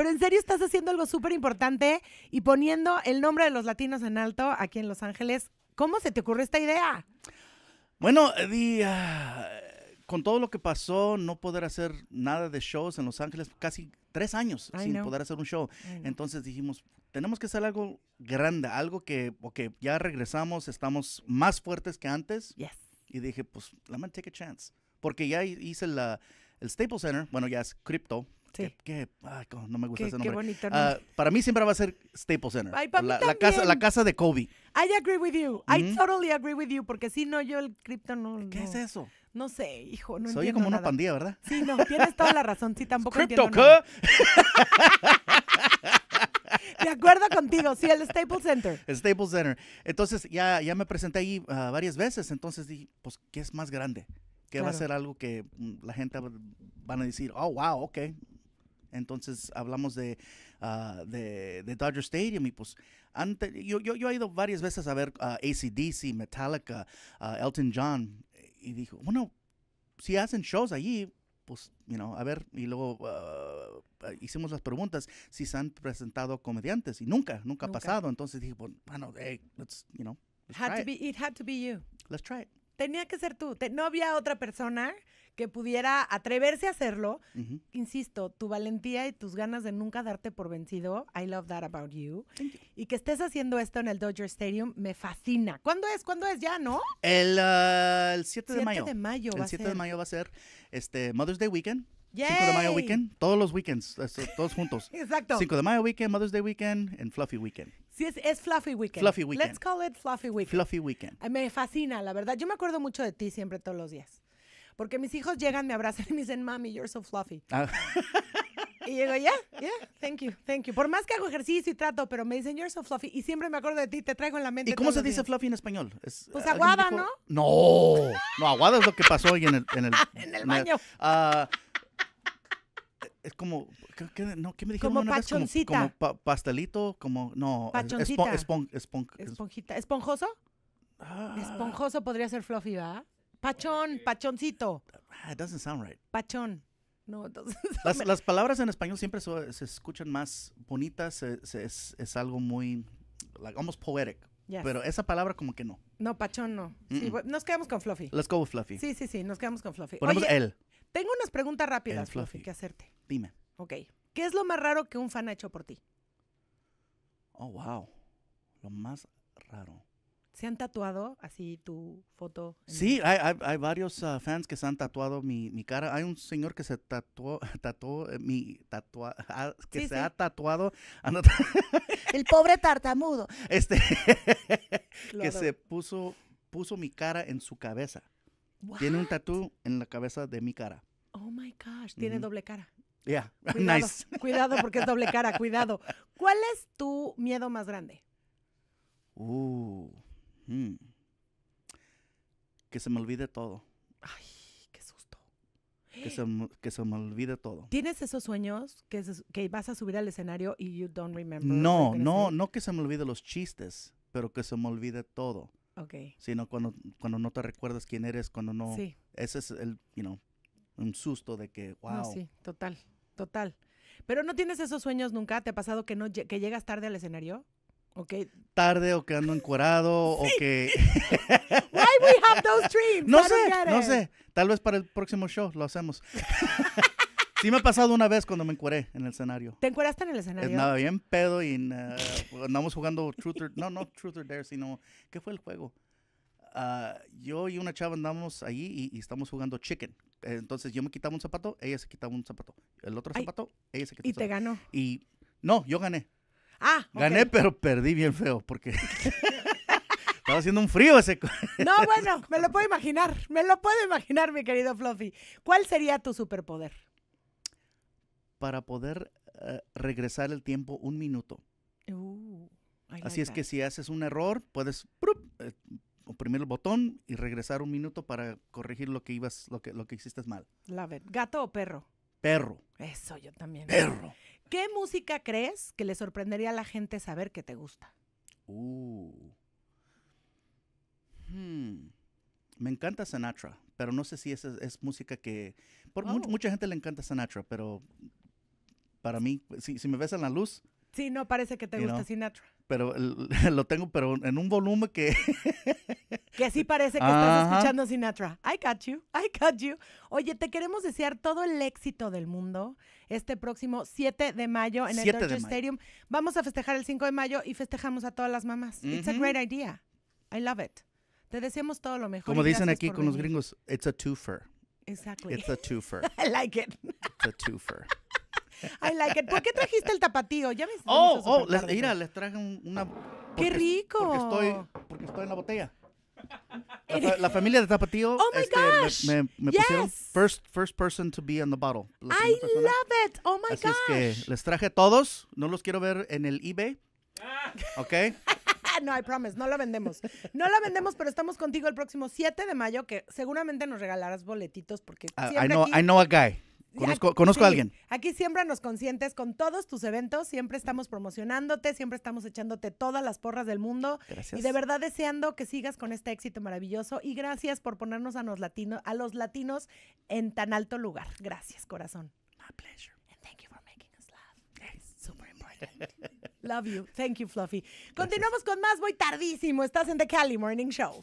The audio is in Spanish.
Pero en serio estás haciendo algo súper importante y poniendo el nombre de los latinos en alto aquí en Los Ángeles. ¿Cómo se te ocurrió esta idea? Bueno, día ah, con todo lo que pasó, no poder hacer nada de shows en Los Ángeles, casi tres años sin poder hacer un show. Entonces dijimos, tenemos que hacer algo grande, algo que, ya regresamos, estamos más fuertes que antes. Y dije, pues, let me take a chance. Porque ya hice la, el Staples Center, bueno, ya es cripto, Sí. Que, no me gusta ese nombre. Ah, para mí siempre va a ser Staples Center. la, casa, la casa de Kobe. I agree with you. I mm. totally agree with you. Porque si no, yo el cripto no. ¿Qué es eso? No sé, hijo. No Soy como una pandilla, ¿verdad? Sí, no, tienes toda la razón. Sí, tampoco crypto, qué? De acuerdo contigo, sí, el Staples Center. Staple Staples Center. Entonces, ya, ya me presenté ahí ah, varias veces, entonces dije, pues, ¿qué es más grande? ¿Qué va a ser algo que mm, la gente van a decir, oh, wow, ok, entonces hablamos ah, de, de, Dodger Stadium y pues antes, yo, yo, he ido varias veces a ver uh, ah, ACDC, Metallica, ah, Elton John y dijo, bueno, si hacen shows allí, pues, you know, a ver, y luego hicimos las preguntas si se han presentado comediantes y nunca, nunca, ha pasado. Entonces dije, bueno, hey, let's, you know, had to Be, it had to be you. Let's try it tenía que ser tú. no había otra persona que pudiera atreverse a hacerlo. Insisto, tu valentía y tus ganas de nunca darte por vencido. I love that about you. Y que estés haciendo esto en el Dodger Stadium me fascina. ¿Cuándo es? ¿Cuándo es ya, no? El, 7 ah, de mayo. el 7 de mayo va a ser este Mother's Day Weekend. 5 de mayo weekend, todos los weekends, todos juntos. Exacto. 5 de mayo weekend, Mother's Day weekend, and Fluffy weekend. Sí, es, Fluffy Weekend. Fluffy Weekend. Let's call it Fluffy Weekend. Fluffy Weekend. me fascina, la verdad. Yo me acuerdo mucho de ti siempre, todos los días. Porque mis hijos llegan, me abrazan y me dicen, Mami, you're so fluffy. Ah. Y digo, yeah, yeah, thank you, thank you. Por más que hago ejercicio y trato, pero me dicen, you're so fluffy. Y siempre me acuerdo de ti, te traigo en la mente. ¿Y cómo se dice fluffy en español? pues aguada, ¿no? No, no, aguada es lo que pasó hoy en el... En el, en el baño. Ah, es como, ¿qué, me dijeron? Como pachoncita. Como, pastelito, como, no. Pachoncita. Esponjita. ¿Esponjoso? Ah. Esponjoso podría ser fluffy, ¿verdad? Pachón, pachoncito. Ah, it doesn't sound right. Pachón. No, las, las, palabras en español siempre se escuchan más bonitas, es, algo muy, like, almost poetic. Pero esa palabra como que no. No, pachón no. nos quedamos con Fluffy. Let's go with Fluffy. Sí, sí, sí, nos quedamos con Fluffy. Ponemos él. Tengo unas preguntas rápidas, Fluffy, que hacerte. Dime. Ok. ¿Qué es lo más raro que un fan ha hecho por ti? Oh, wow. Lo más raro. ¿Se han tatuado así tu foto? Sí, hay, varios ah, fans que se han tatuado mi, cara. Hay un señor que se tatuó, tatuó eh, mi tatua, ah, que se ha tatuado. el pobre tartamudo. Este, que se puso, puso mi cara en su cabeza. Tiene un tatú en la cabeza de mi cara. Oh my gosh, tiene doble cara. Yeah, cuidado, nice. Cuidado porque es doble cara, cuidado. ¿Cuál es tu miedo más grande? Uh, Que se me olvide todo. Ay, qué susto. Que se, me olvide todo. ¿Tienes esos sueños que, que, vas a subir al escenario y you don't remember? No, no, no que se me olvide los chistes, pero que se me olvide todo. Ok. Sino cuando, cuando no te recuerdas quién eres, cuando no... Sí. Ese es el, you know, un susto de que, wow. sí, total, total. Pero no tienes esos sueños nunca, ¿te ha pasado que no que llegas tarde al escenario? Okay. Tarde o que ando encuerado o que... Why we have those dreams? No sé, no sé. Tal vez para el próximo show lo hacemos. sí me ha pasado una vez cuando me encueré en el escenario. ¿Te encueraste en el escenario? Nada, bien pedo y andamos jugando Truth or... No, no Truth or Dare, sino... ¿Qué fue el juego? Ah, yo y una chava andamos ahí y, estamos jugando chicken. Entonces yo me quitaba un zapato, ella se quitaba un zapato. El otro zapato, ella se quitaba. Y un zapato. te ganó. Y no, yo gané. Ah, gané, pero perdí bien feo porque estaba haciendo un frío ese. no, bueno, me lo puedo imaginar, me lo puedo imaginar, mi querido Fluffy. ¿Cuál sería tu superpoder? Para poder eh, regresar el tiempo un minuto. Uh, Así es que si haces un error, puedes Primero el botón y regresar un minuto para corregir lo que ibas, lo que, lo que hiciste mal. La ¿gato o perro? Perro. Eso yo también. Perro. ¿Qué música crees que le sorprendería a la gente saber que te gusta? Uh. Hmm. Me encanta Sinatra, pero no sé si esa es, música que... Por oh. mucha gente le encanta Sinatra, pero para mí, si, me ves en la luz... Sí, no parece que te gusta Sinatra pero lo tengo, pero en un volumen que... que sí parece que estás escuchando Sinatra. I got you, I got you. Oye, te queremos desear todo el éxito del mundo este próximo 7 de mayo en el Dodger Stadium. Vamos a festejar el 5 de mayo y festejamos a todas las mamás. It's a great idea. I love it. Te deseamos todo lo mejor. Como dicen aquí con los gringos, it's a twofer. Exactly. It's a twofer. I like it. It's a twofer. I like it. ¿Por qué trajiste el tapatío? Ya me Oh, oh, mira, les traje una. ¡Qué rico! Porque estoy, porque estoy en la botella. La, familia de Tapatío oh my este, gosh. me, pusieron first, first person to be in the bottle. I love it. Oh my Así gosh. Es que les traje todos. No los quiero ver en el eBay. Ah. Okay. ¿Ok? no, I promise, no la vendemos. No la vendemos, pero estamos contigo el próximo 7 de mayo, que seguramente nos regalarás boletitos porque I, know, I know a guy. Conozco, a alguien. Aquí siempre nos conscientes con todos tus eventos, siempre estamos promocionándote, siempre estamos echándote todas las porras del mundo. Gracias. Y de verdad deseando que sigas con este éxito maravilloso y gracias por ponernos a los, latinos a los latinos en tan alto lugar. Gracias, corazón. My pleasure. And thank you for making us laugh. It's super important. Love you. Thank you, Fluffy. Continuamos con más. Voy tardísimo. Estás en The Cali Morning Show.